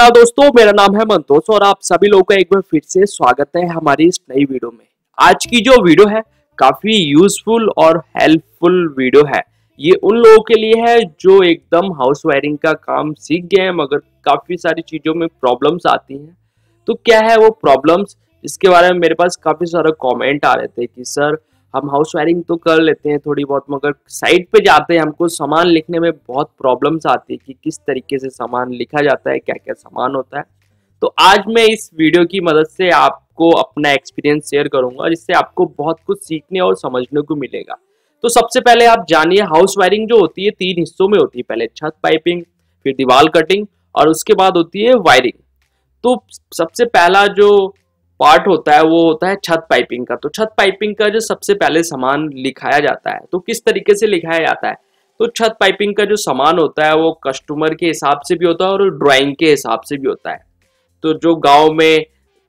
नमस्कार दोस्तों मेरा नाम है मंतोष और आप सभी लोगों का एक बार फिर से स्वागत है हमारी इस नई वीडियो में आज की जो वीडियो है काफी यूजफुल और हेल्पफुल वीडियो है ये उन लोगों के लिए है जो एकदम हाउस वायरिंग का काम सीख गए हैं मगर काफी सारी चीजों में प्रॉब्लम्स आती हैं तो क्या है वो प्रॉब्लम्स इसके बारे में मेरे पास काफी सारे कॉमेंट आ रहे थे कि सर हम हाउस वायरिंग तो कर लेते हैं थोड़ी बहुत मगर साइट पे जाते हैं हमको सामान लिखने में बहुत प्रॉब्लम्स आती है कि किस तरीके से सामान लिखा जाता है क्या क्या सामान होता है तो आज मैं इस वीडियो की मदद से आपको अपना एक्सपीरियंस शेयर करूंगा जिससे आपको बहुत कुछ सीखने और समझने को मिलेगा तो सबसे पहले आप जानिए हाउस वायरिंग जो होती है तीन हिस्सों में होती है पहले छत पाइपिंग फिर दीवार कटिंग और उसके बाद होती है वायरिंग तो सबसे पहला जो पार्ट होता है वो होता है छत पाइपिंग का तो छत पाइपिंग का जो सबसे पहले सामान लिखाया जाता है तो किस तरीके से लिखाया जाता है तो छत पाइपिंग का जो सामान होता है वो कस्टमर के हिसाब से भी होता है और ड्राइंग के हिसाब से भी होता है तो जो गाँव में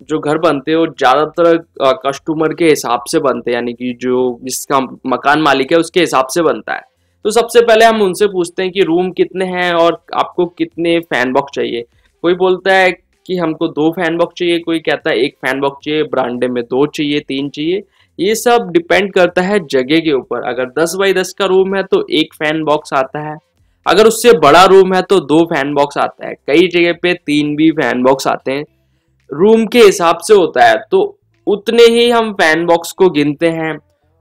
जो घर बनते हैं वो ज़्यादातर कस्टमर के हिसाब से बनते हैं यानी कि जो जिसका मकान मालिक है उसके हिसाब से बनता है तो सबसे पहले हम उनसे पूछते हैं कि रूम कितने हैं और आपको कितने फैन बॉक्स चाहिए कोई बोलता है कि हमको दो फैन बॉक्स चाहिए कोई कहता है एक फैन बॉक्स चाहिए ब्रांडे में दो चाहिए तीन चाहिए ये सब डिपेंड करता है जगह के ऊपर अगर 10 बाई 10 का रूम है तो एक फैन बॉक्स आता है अगर उससे बड़ा रूम है तो दो फैन बॉक्स आता है कई जगह पे तीन भी फैन बॉक्स आते हैं रूम के हिसाब से होता है तो उतने ही हम फैन बॉक्स को गिनते हैं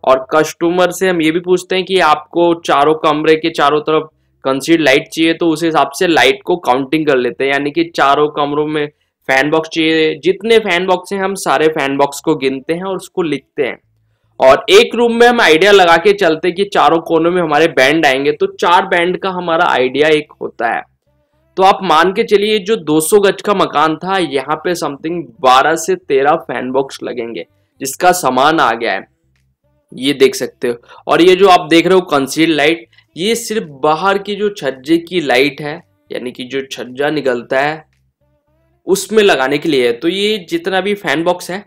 और कस्टमर से हम ये भी पूछते हैं कि आपको चारों कमरे के चारों तरफ कंसीड लाइट चाहिए तो उस हिसाब से लाइट को काउंटिंग कर लेते हैं यानी कि चारों कमरों में फैन बॉक्स चाहिए जितने फैन बॉक्स हैं हम सारे फैन बॉक्स को गिनते हैं और उसको लिखते हैं और एक रूम में हम आइडिया लगा के चलते कि चारों कोनों में हमारे बैंड आएंगे तो चार बैंड का हमारा आइडिया एक होता है तो आप मान के चलिए जो 200 गज का मकान था यहाँ पे समथिंग 12 से 13 फैन बॉक्स लगेंगे जिसका सामान आ गया है ये देख सकते हो और ये जो आप देख रहे हो कंसील्ड लाइट ये सिर्फ बाहर की जो छज्जे की लाइट है यानी कि जो छज्जा निकलता है उसमें लगाने के लिए है तो ये जितना भी फैन बॉक्स है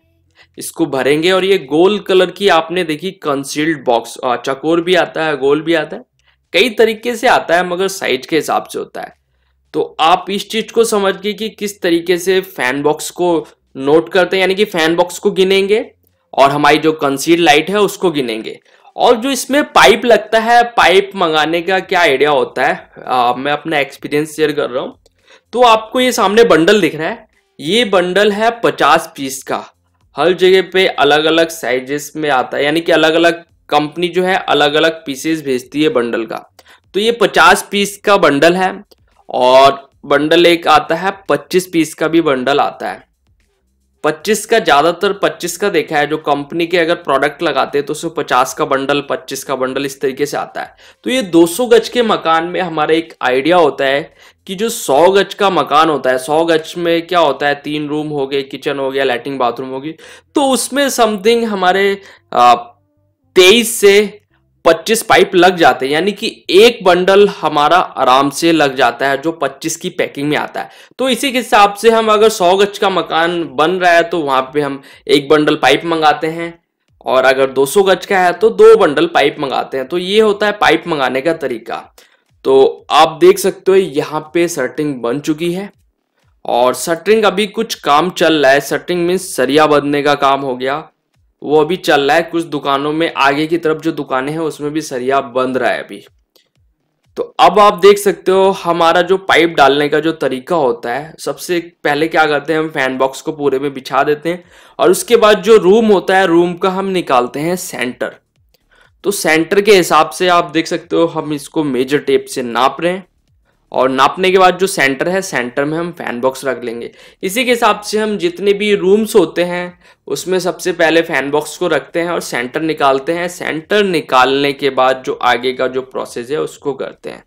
इसको भरेंगे और ये गोल कलर की आपने देखी कंसील्ड बॉक्स चकोर भी आता है गोल भी आता है कई तरीके से आता है मगर साइज के हिसाब से होता है तो आप इस चीज को समझिए कि किस तरीके से फैन बॉक्स को नोट करते हैं यानी कि फैन बॉक्स को गिनेंगे और हमारी जो कंसील्ड लाइट है उसको गिनेंगे और जो इसमें पाइप लगता है पाइप मंगाने का क्या आइडिया होता है आ, मैं अपना एक्सपीरियंस शेयर कर रहा हूँ तो आपको ये सामने बंडल दिख रहा है ये बंडल है पचास पीस का हर जगह पे अलग अलग साइजेस में आता है यानी कि अलग अलग कंपनी जो है अलग अलग पीसेस भेजती है बंडल का तो ये पचास पीस का बंडल है और बंडल एक आता है पच्चीस पीस का भी बंडल आता है 25 का ज़्यादातर 25 का देखा है जो कंपनी के अगर प्रोडक्ट लगाते हैं तो उसमें 50 का बंडल 25 का बंडल इस तरीके से आता है तो ये 200 गज के मकान में हमारा एक आइडिया होता है कि जो 100 गज का मकान होता है 100 गज में क्या होता है तीन रूम हो गए किचन हो गया लैट्रिन बाथरूम होगी तो उसमें समथिंग हमारे तेईस से 25 पाइप लग जाते हैं यानी कि एक बंडल हमारा आराम से लग जाता है जो 25 की पैकिंग में आता है तो इसी के हिसाब से हम अगर 100 गज का मकान बन रहा है तो वहां पे हम एक बंडल पाइप मंगाते हैं और अगर 200 गज का है तो दो बंडल पाइप मंगाते हैं तो ये होता है पाइप मंगाने का तरीका तो आप देख सकते हो यहाँ पे सर्टिंग बन चुकी है और सटरिंग अभी कुछ काम चल रहा है सटरिंग मीन्स सरिया बदने का काम हो गया वो अभी चल रहा है कुछ दुकानों में आगे की तरफ जो दुकानें हैं उसमें भी सरिया बंद रहा है अभी तो अब आप देख सकते हो हमारा जो पाइप डालने का जो तरीका होता है सबसे पहले क्या करते हैं हम फैन बॉक्स को पूरे में बिछा देते हैं और उसके बाद जो रूम होता है रूम का हम निकालते हैं सेंटर तो सेंटर के हिसाब से आप देख सकते हो हम इसको मेजर टेप से नाप रहे हैं और नापने के बाद जो सेंटर है सेंटर में हम फैन बॉक्स रख लेंगे इसी के हिसाब से हम जितने भी रूम्स होते हैं उसमें सबसे पहले फैन बॉक्स को रखते हैं और सेंटर निकालते हैं सेंटर निकालने के बाद जो आगे का जो प्रोसेस है उसको करते हैं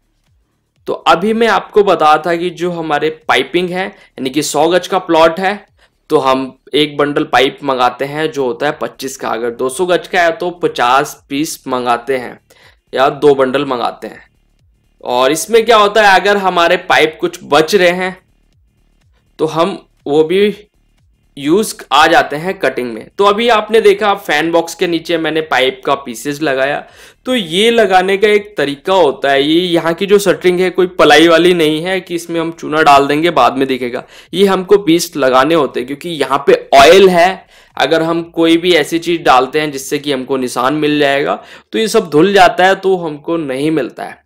तो अभी मैं आपको बताया था कि जो हमारे पाइपिंग है यानी कि सौ गज का प्लॉट है तो हम एक बंडल पाइप मंगाते हैं जो होता है पच्चीस का अगर दो सौ गज का है तो पचास पीस मंगाते हैं या दो बंडल मंगाते हैं और इसमें क्या होता है अगर हमारे पाइप कुछ बच रहे हैं तो हम वो भी यूज आ जाते हैं कटिंग में तो अभी आपने देखा फैन बॉक्स के नीचे मैंने पाइप का पीसेस लगाया तो ये लगाने का एक तरीका होता है ये यहाँ की जो सटरिंग है कोई पलाई वाली नहीं है कि इसमें हम चूना डाल देंगे बाद में दिखेगा ये हमको पीस लगाने होते हैं क्योंकि यहाँ पे ऑयल है अगर हम कोई भी ऐसी चीज डालते हैं जिससे कि हमको निशान मिल जाएगा तो ये सब धुल जाता है तो हमको नहीं मिलता है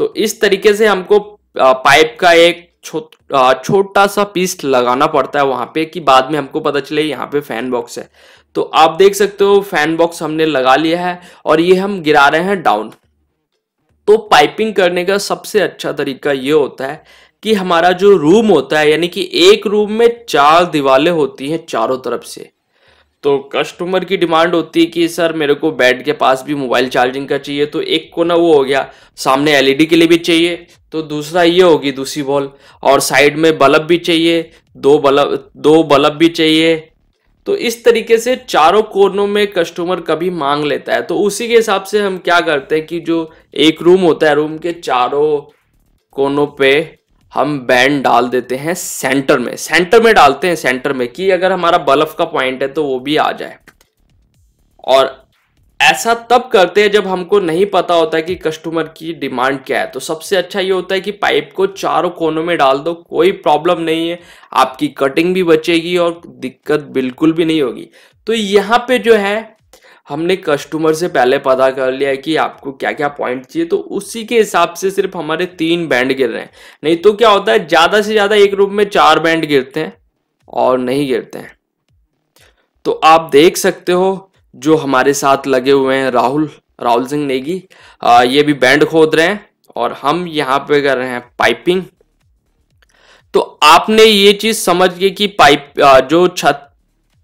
तो इस तरीके से हमको पाइप का एक छोटा सा पीस लगाना पड़ता है वहां पे कि बाद में हमको पता चले यहाँ पे फैन बॉक्स है तो आप देख सकते हो फैन बॉक्स हमने लगा लिया है और ये हम गिरा रहे हैं डाउन तो पाइपिंग करने का सबसे अच्छा तरीका ये होता है कि हमारा जो रूम होता है यानी कि एक रूम में चार दीवारें होती हैं चारों तरफ से तो कस्टमर की डिमांड होती है कि सर मेरे को बेड के पास भी मोबाइल चार्जिंग का चाहिए तो एक कोना वो हो गया सामने एलईडी के लिए भी चाहिए तो दूसरा ये होगी दूसरी बॉल और साइड में बल्ब भी चाहिए दो बल्ब दो बल्ब भी चाहिए तो इस तरीके से चारों कोनों में कस्टमर कभी मांग लेता है तो उसी के हिसाब से हम क्या करते हैं कि जो एक रूम होता है रूम के चारों कोनों पे हम बैंड डाल देते हैं सेंटर में सेंटर में डालते हैं सेंटर में कि अगर हमारा बल्ब का पॉइंट है तो वो भी आ जाए और ऐसा तब करते हैं जब हमको नहीं पता होता है कि कस्टमर की डिमांड क्या है तो सबसे अच्छा ये होता है कि पाइप को चारों कोनों में डाल दो कोई प्रॉब्लम नहीं है आपकी कटिंग भी बचेगी और दिक्कत बिल्कुल भी नहीं होगी तो यहाँ पे जो है हमने कस्टमर से पहले पता कर लिया है कि आपको क्या क्या पॉइंट चाहिए तो उसी के हिसाब से सिर्फ हमारे तीन बैंड गिर रहे हैं नहीं तो क्या होता है ज़्यादा से ज़्यादा एक रूप में चार बैंड गिरते हैं और नहीं गिरते हैं तो आप देख सकते हो जो हमारे साथ लगे हुए हैं राहुल राहुल सिंह नेगी आ, ये भी बैंड खोद रहे हैं और हम यहाँ पे कर रहे हैं पाइपिंग तो आपने ये चीज़ समझ गए कि पाइप जो छत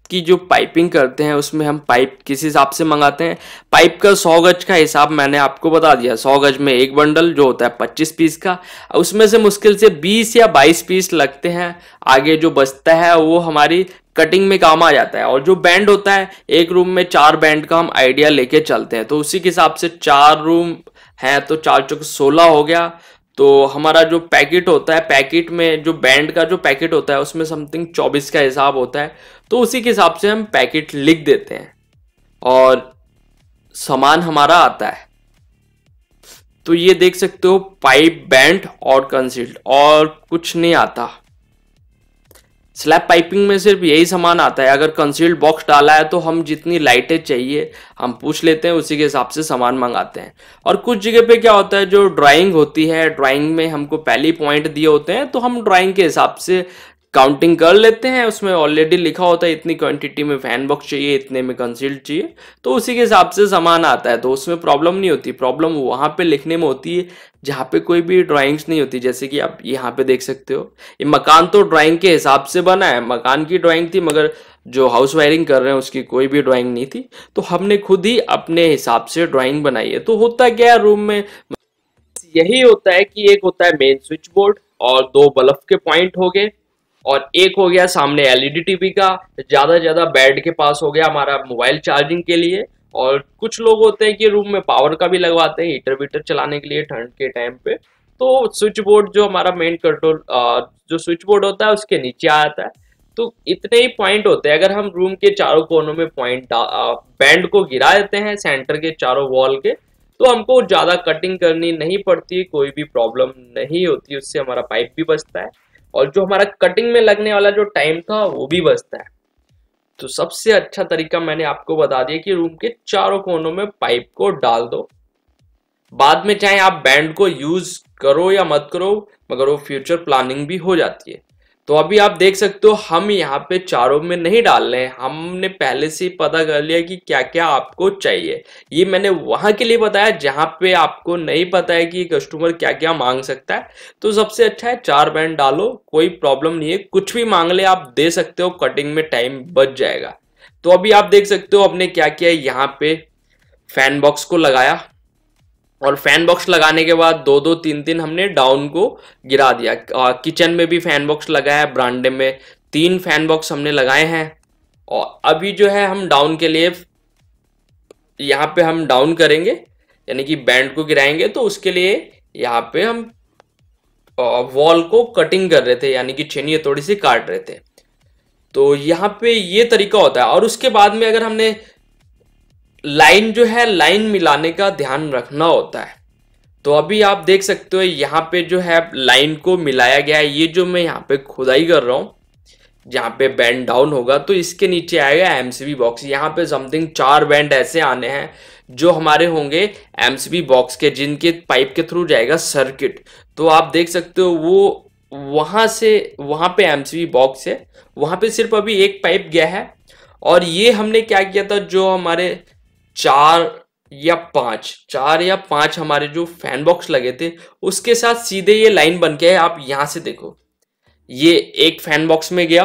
की जो पाइपिंग करते हैं उसमें हम पाइप किस हिसाब से मंगाते हैं पाइप का सौ गज का हिसाब मैंने आपको बता दिया सौ गज में एक बंडल जो होता है पच्चीस पीस का उसमें से मुश्किल से बीस या बाईस पीस लगते हैं आगे जो बचता है वो हमारी कटिंग में काम आ जाता है और जो बैंड होता है एक रूम में चार बैंड का हम आइडिया लेके चलते हैं तो उसी के हिसाब से चार रूम हैं तो चार चौक सोलह हो गया तो हमारा जो पैकेट होता है पैकेट में जो बैंड का जो पैकेट होता है उसमें समथिंग चौबीस का हिसाब होता है तो उसी के हिसाब से हम पैकेट लिख देते हैं और सामान हमारा आता है तो ये देख सकते हो पाइप बैंड और कंसील्ड और कुछ नहीं आता स्लैब पाइपिंग में सिर्फ यही सामान आता है अगर कंसील्ड बॉक्स डाला है तो हम जितनी लाइटें चाहिए हम पूछ लेते हैं उसी के हिसाब से सामान मंगाते हैं और कुछ जगह पे क्या होता है जो ड्राइंग होती है ड्राइंग में हमको पहली पॉइंट दिए होते हैं तो हम ड्राइंग के हिसाब से काउंटिंग कर लेते हैं उसमें ऑलरेडी लिखा होता है इतनी क्वांटिटी में फैन बॉक्स चाहिए इतने में कंसील्ड चाहिए तो उसी के हिसाब से सामान आता है तो उसमें प्रॉब्लम नहीं होती प्रॉब्लम वहाँ पे लिखने में होती है जहाँ पे कोई भी ड्राइंग्स नहीं होती जैसे कि आप यहाँ पे देख सकते हो ये मकान तो ड्राइंग के हिसाब से बना है मकान की ड्राइंग थी मगर जो हाउस वायरिंग कर रहे हैं उसकी कोई भी ड्राइंग नहीं थी तो हमने खुद ही अपने हिसाब से ड्राइंग बनाई है तो होता क्या है रूम में यही होता है कि एक होता है मेन स्विच बोर्ड और दो बल्ब के पॉइंट हो गए और एक हो गया सामने एलईडी टीवी e का ज़्यादा से ज़्यादा बेड के पास हो गया हमारा मोबाइल चार्जिंग के लिए और कुछ लोग होते हैं कि रूम में पावर का भी लगवाते हैं हीटर वीटर चलाने के लिए ठंड के टाइम पे तो स्विच बोर्ड जो हमारा मेन कंट्रोल जो स्विच बोर्ड होता है उसके नीचे आता है तो इतने ही पॉइंट होते हैं अगर हम रूम के चारों कोनों में पॉइंट बैंड को गिरा देते हैं सेंटर के चारों वॉल के तो हमको ज़्यादा कटिंग करनी नहीं पड़ती कोई भी प्रॉब्लम नहीं होती उससे हमारा पाइप भी बचता है और जो हमारा कटिंग में लगने वाला जो टाइम था वो भी बचता है तो सबसे अच्छा तरीका मैंने आपको बता दिया कि रूम के चारों कोनों में पाइप को डाल दो बाद में चाहे आप बैंड को यूज करो या मत करो मगर वो फ्यूचर प्लानिंग भी हो जाती है तो अभी आप देख सकते हो हम यहाँ पे चारों में नहीं डाल रहे हैं हमने पहले से पता कर लिया कि क्या क्या आपको चाहिए ये मैंने वहाँ के लिए बताया जहाँ पे आपको नहीं पता है कि कस्टमर क्या क्या मांग सकता है तो सबसे अच्छा है चार बैंड डालो कोई प्रॉब्लम नहीं है कुछ भी मांग ले आप दे सकते हो कटिंग में टाइम बच जाएगा तो अभी आप देख सकते हो अपने क्या किया यहाँ पे फैन बॉक्स को लगाया और फैन बॉक्स लगाने के बाद दो दो तीन तीन हमने डाउन को गिरा दिया किचन में भी फैन बॉक्स लगाया है ब्रांडे में तीन फैन बॉक्स हमने लगाए हैं और अभी जो है हम डाउन के लिए यहाँ पे हम डाउन करेंगे यानी कि बैंड को गिराएंगे तो उसके लिए यहाँ पे हम वॉल को कटिंग कर रहे थे यानी कि छेनिए थोड़ी सी काट रहे थे तो यहाँ पे ये तरीका होता है और उसके बाद में अगर हमने लाइन जो है लाइन मिलाने का ध्यान रखना होता है तो अभी आप देख सकते हो यहाँ पे जो है लाइन को मिलाया गया है ये जो मैं यहाँ पे खुदाई कर रहा हूँ जहाँ पे बैंड डाउन होगा तो इसके नीचे आएगा एम बॉक्स यहाँ पे समथिंग चार बैंड ऐसे आने हैं जो हमारे होंगे एम बॉक्स के जिनके पाइप के थ्रू जाएगा सर्किट तो आप देख सकते हो वो वहाँ से वहाँ पे एम बॉक्स है वहाँ पे सिर्फ अभी एक पाइप गया है और ये हमने क्या किया था जो हमारे चार या पांच चार या पांच हमारे जो फैन बॉक्स लगे थे उसके साथ सीधे ये लाइन बन के है आप यहां से देखो ये एक फैन बॉक्स में गया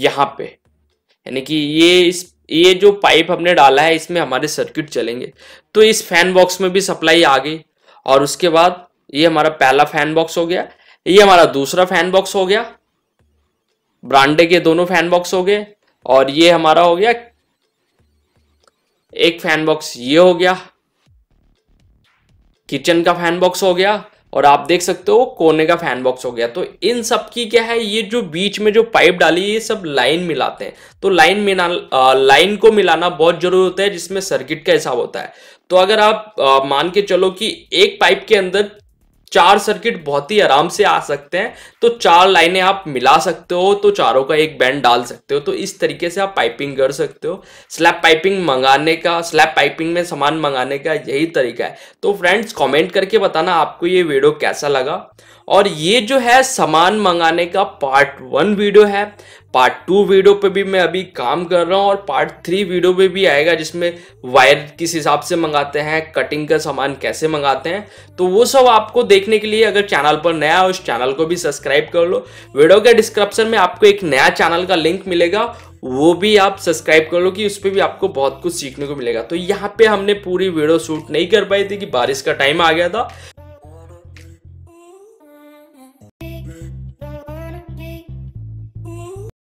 यहाँ पे यानी कि ये इस ये जो पाइप हमने डाला है इसमें हमारे सर्किट चलेंगे तो इस फैन बॉक्स में भी सप्लाई आ गई और उसके बाद ये हमारा पहला फैन बॉक्स हो गया ये हमारा दूसरा फैन बॉक्स हो गया ब्रांडे के दोनों फैन बॉक्स हो गए और ये हमारा हो गया एक फैन बॉक्स ये हो गया किचन का फैन बॉक्स हो गया और आप देख सकते हो कोने का फैन बॉक्स हो गया तो इन सब की क्या है ये जो बीच में जो पाइप डाली ये सब लाइन मिलाते हैं तो लाइन मिला लाइन को मिलाना बहुत जरूरी होता है जिसमें सर्किट का हिसाब होता है तो अगर आप आ, मान के चलो कि एक पाइप के अंदर चार सर्किट बहुत ही आराम से आ सकते हैं तो चार लाइनें आप मिला सकते हो तो चारों का एक बैंड डाल सकते हो तो इस तरीके से आप पाइपिंग कर सकते हो स्लैब पाइपिंग मंगाने का स्लैब पाइपिंग में सामान मंगाने का यही तरीका है तो फ्रेंड्स कमेंट करके बताना आपको ये वीडियो कैसा लगा और ये जो है सामान मंगाने का पार्ट वन वीडियो है पार्ट टू वीडियो पे भी मैं अभी काम कर रहा हूँ और पार्ट थ्री वीडियो पे भी आएगा जिसमें वायर किस हिसाब से मंगाते हैं कटिंग का सामान कैसे मंगाते हैं तो वो सब आपको देखने के लिए अगर चैनल पर नया हो उस चैनल को भी सब्सक्राइब कर लो वीडियो के डिस्क्रिप्शन में आपको एक नया चैनल का लिंक मिलेगा वो भी आप सब्सक्राइब कर लो कि उस पर भी आपको बहुत कुछ सीखने को मिलेगा तो यहाँ पे हमने पूरी वीडियो शूट नहीं कर पाई थी कि बारिश का टाइम आ गया था